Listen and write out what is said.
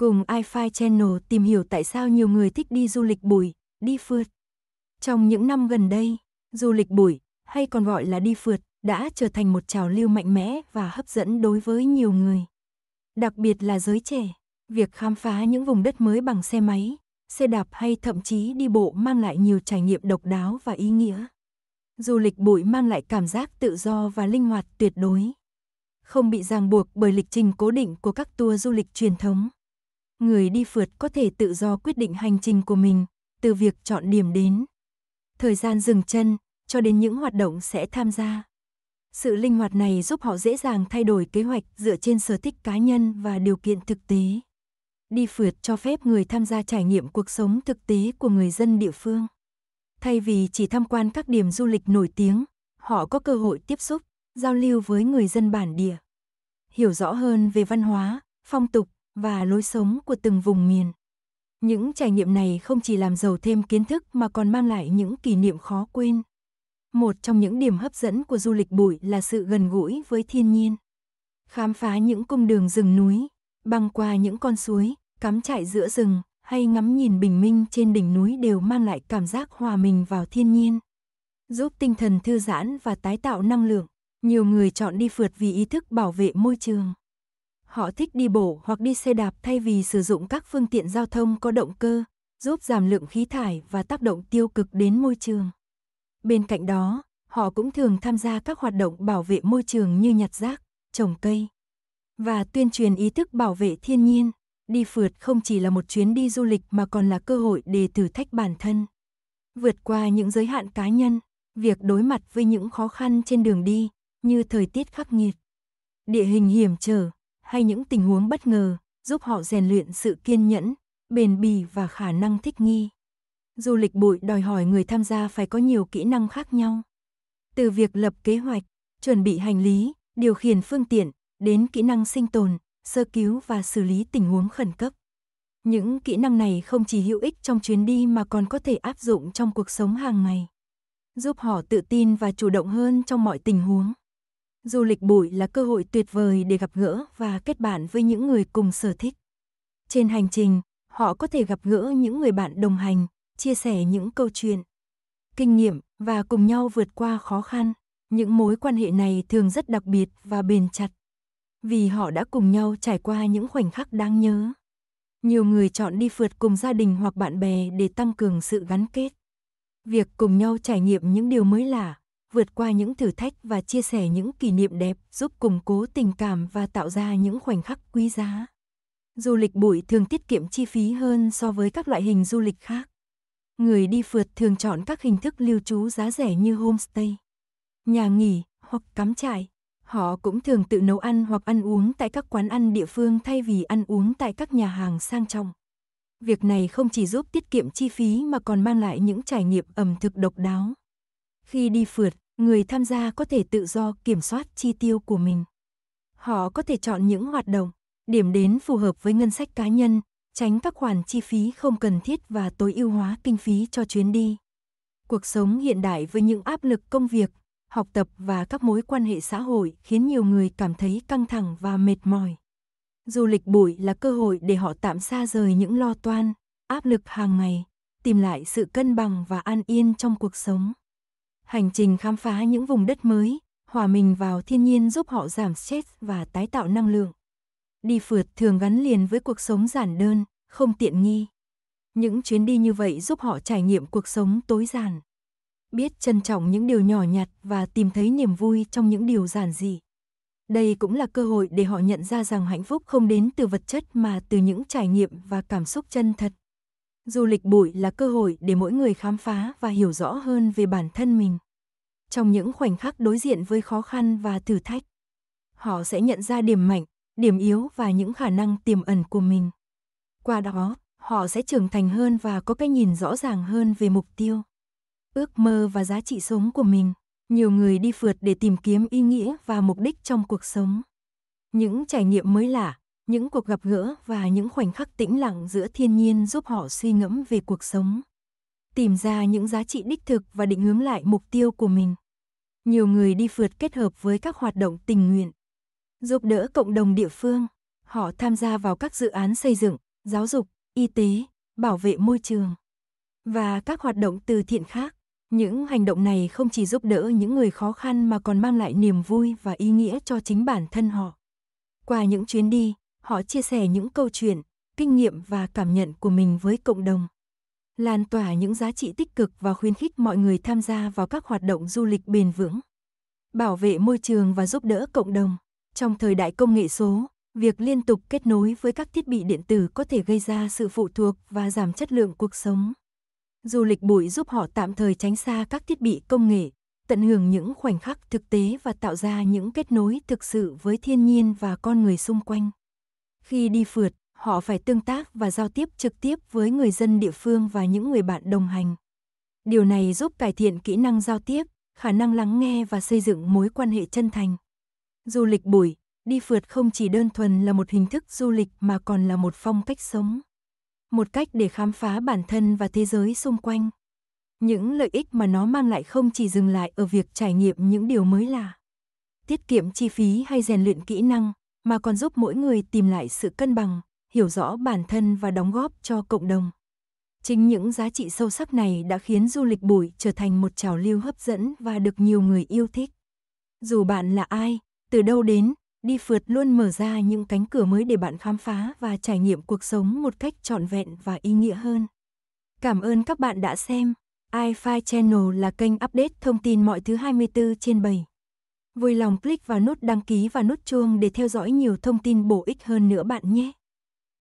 Cùng iFi Channel tìm hiểu tại sao nhiều người thích đi du lịch bụi, đi phượt. Trong những năm gần đây, du lịch bụi, hay còn gọi là đi phượt, đã trở thành một trào lưu mạnh mẽ và hấp dẫn đối với nhiều người. Đặc biệt là giới trẻ, việc khám phá những vùng đất mới bằng xe máy, xe đạp hay thậm chí đi bộ mang lại nhiều trải nghiệm độc đáo và ý nghĩa. Du lịch bụi mang lại cảm giác tự do và linh hoạt tuyệt đối. Không bị ràng buộc bởi lịch trình cố định của các tour du lịch truyền thống người đi phượt có thể tự do quyết định hành trình của mình, từ việc chọn điểm đến, thời gian dừng chân, cho đến những hoạt động sẽ tham gia. Sự linh hoạt này giúp họ dễ dàng thay đổi kế hoạch dựa trên sở thích cá nhân và điều kiện thực tế. Đi phượt cho phép người tham gia trải nghiệm cuộc sống thực tế của người dân địa phương. Thay vì chỉ tham quan các điểm du lịch nổi tiếng, họ có cơ hội tiếp xúc, giao lưu với người dân bản địa. Hiểu rõ hơn về văn hóa, phong tục và lối sống của từng vùng miền. Những trải nghiệm này không chỉ làm giàu thêm kiến thức mà còn mang lại những kỷ niệm khó quên. Một trong những điểm hấp dẫn của du lịch bụi là sự gần gũi với thiên nhiên. Khám phá những cung đường rừng núi, băng qua những con suối, cắm trại giữa rừng hay ngắm nhìn bình minh trên đỉnh núi đều mang lại cảm giác hòa mình vào thiên nhiên, giúp tinh thần thư giãn và tái tạo năng lượng. Nhiều người chọn đi phượt vì ý thức bảo vệ môi trường. Họ thích đi bộ hoặc đi xe đạp thay vì sử dụng các phương tiện giao thông có động cơ, giúp giảm lượng khí thải và tác động tiêu cực đến môi trường. Bên cạnh đó, họ cũng thường tham gia các hoạt động bảo vệ môi trường như nhặt rác, trồng cây và tuyên truyền ý thức bảo vệ thiên nhiên. Đi phượt không chỉ là một chuyến đi du lịch mà còn là cơ hội để thử thách bản thân. Vượt qua những giới hạn cá nhân, việc đối mặt với những khó khăn trên đường đi, như thời tiết khắc nghiệt, địa hình hiểm trở, hay những tình huống bất ngờ, giúp họ rèn luyện sự kiên nhẫn, bền bỉ và khả năng thích nghi. Du lịch bụi đòi hỏi người tham gia phải có nhiều kỹ năng khác nhau. Từ việc lập kế hoạch, chuẩn bị hành lý, điều khiển phương tiện, đến kỹ năng sinh tồn, sơ cứu và xử lý tình huống khẩn cấp. Những kỹ năng này không chỉ hữu ích trong chuyến đi mà còn có thể áp dụng trong cuộc sống hàng ngày, giúp họ tự tin và chủ động hơn trong mọi tình huống. Du lịch bụi là cơ hội tuyệt vời để gặp gỡ và kết bạn với những người cùng sở thích. Trên hành trình, họ có thể gặp gỡ những người bạn đồng hành, chia sẻ những câu chuyện, kinh nghiệm và cùng nhau vượt qua khó khăn. Những mối quan hệ này thường rất đặc biệt và bền chặt, vì họ đã cùng nhau trải qua những khoảnh khắc đáng nhớ. Nhiều người chọn đi phượt cùng gia đình hoặc bạn bè để tăng cường sự gắn kết. Việc cùng nhau trải nghiệm những điều mới lạ vượt qua những thử thách và chia sẻ những kỷ niệm đẹp, giúp củng cố tình cảm và tạo ra những khoảnh khắc quý giá. Du lịch bụi thường tiết kiệm chi phí hơn so với các loại hình du lịch khác. Người đi phượt thường chọn các hình thức lưu trú giá rẻ như homestay, nhà nghỉ hoặc cắm trại. Họ cũng thường tự nấu ăn hoặc ăn uống tại các quán ăn địa phương thay vì ăn uống tại các nhà hàng sang trọng. Việc này không chỉ giúp tiết kiệm chi phí mà còn mang lại những trải nghiệm ẩm thực độc đáo. Khi đi phượt, người tham gia có thể tự do kiểm soát chi tiêu của mình. Họ có thể chọn những hoạt động, điểm đến phù hợp với ngân sách cá nhân, tránh các khoản chi phí không cần thiết và tối ưu hóa kinh phí cho chuyến đi. Cuộc sống hiện đại với những áp lực công việc, học tập và các mối quan hệ xã hội khiến nhiều người cảm thấy căng thẳng và mệt mỏi. Du lịch bụi là cơ hội để họ tạm xa rời những lo toan, áp lực hàng ngày, tìm lại sự cân bằng và an yên trong cuộc sống. Hành trình khám phá những vùng đất mới, hòa mình vào thiên nhiên giúp họ giảm stress và tái tạo năng lượng. Đi phượt thường gắn liền với cuộc sống giản đơn, không tiện nghi. Những chuyến đi như vậy giúp họ trải nghiệm cuộc sống tối giản. Biết trân trọng những điều nhỏ nhặt và tìm thấy niềm vui trong những điều giản dị. Đây cũng là cơ hội để họ nhận ra rằng hạnh phúc không đến từ vật chất mà từ những trải nghiệm và cảm xúc chân thật. Du lịch bụi là cơ hội để mỗi người khám phá và hiểu rõ hơn về bản thân mình. Trong những khoảnh khắc đối diện với khó khăn và thử thách, họ sẽ nhận ra điểm mạnh, điểm yếu và những khả năng tiềm ẩn của mình. Qua đó, họ sẽ trưởng thành hơn và có cái nhìn rõ ràng hơn về mục tiêu, ước mơ và giá trị sống của mình. Nhiều người đi phượt để tìm kiếm ý nghĩa và mục đích trong cuộc sống. Những trải nghiệm mới lạ, những cuộc gặp gỡ và những khoảnh khắc tĩnh lặng giữa thiên nhiên giúp họ suy ngẫm về cuộc sống, tìm ra những giá trị đích thực và định hướng lại mục tiêu của mình. Nhiều người đi phượt kết hợp với các hoạt động tình nguyện, giúp đỡ cộng đồng địa phương, họ tham gia vào các dự án xây dựng, giáo dục, y tế, bảo vệ môi trường và các hoạt động từ thiện khác. Những hành động này không chỉ giúp đỡ những người khó khăn mà còn mang lại niềm vui và ý nghĩa cho chính bản thân họ. Qua những chuyến đi, họ chia sẻ những câu chuyện, kinh nghiệm và cảm nhận của mình với cộng đồng. Lan tỏa những giá trị tích cực và khuyến khích mọi người tham gia vào các hoạt động du lịch bền vững. Bảo vệ môi trường và giúp đỡ cộng đồng. Trong thời đại công nghệ số, việc liên tục kết nối với các thiết bị điện tử có thể gây ra sự phụ thuộc và giảm chất lượng cuộc sống. Du lịch bụi giúp họ tạm thời tránh xa các thiết bị công nghệ, tận hưởng những khoảnh khắc thực tế và tạo ra những kết nối thực sự với thiên nhiên và con người xung quanh. Khi đi phượt, họ phải tương tác và giao tiếp trực tiếp với người dân địa phương và những người bạn đồng hành. Điều này giúp cải thiện kỹ năng giao tiếp, khả năng lắng nghe và xây dựng mối quan hệ chân thành. Du lịch bụi, đi phượt không chỉ đơn thuần là một hình thức du lịch mà còn là một phong cách sống, một cách để khám phá bản thân và thế giới xung quanh. Những lợi ích mà nó mang lại không chỉ dừng lại ở việc trải nghiệm những điều mới lạ, tiết kiệm chi phí hay rèn luyện kỹ năng mà còn giúp mỗi người tìm lại sự cân bằng, hiểu rõ bản thân và đóng góp cho cộng đồng. Chính những giá trị sâu sắc này đã khiến du lịch bụi trở thành một trào lưu hấp dẫn và được nhiều người yêu thích. Dù bạn là ai, từ đâu đến, đi phượt luôn mở ra những cánh cửa mới để bạn khám phá và trải nghiệm cuộc sống một cách trọn vẹn và ý nghĩa hơn. Cảm ơn các bạn đã xem. iFi Channel là kênh update thông tin mọi thứ 24 trên 7. Vui lòng click vào nút đăng ký và nút chuông để theo dõi nhiều thông tin bổ ích hơn nữa bạn nhé.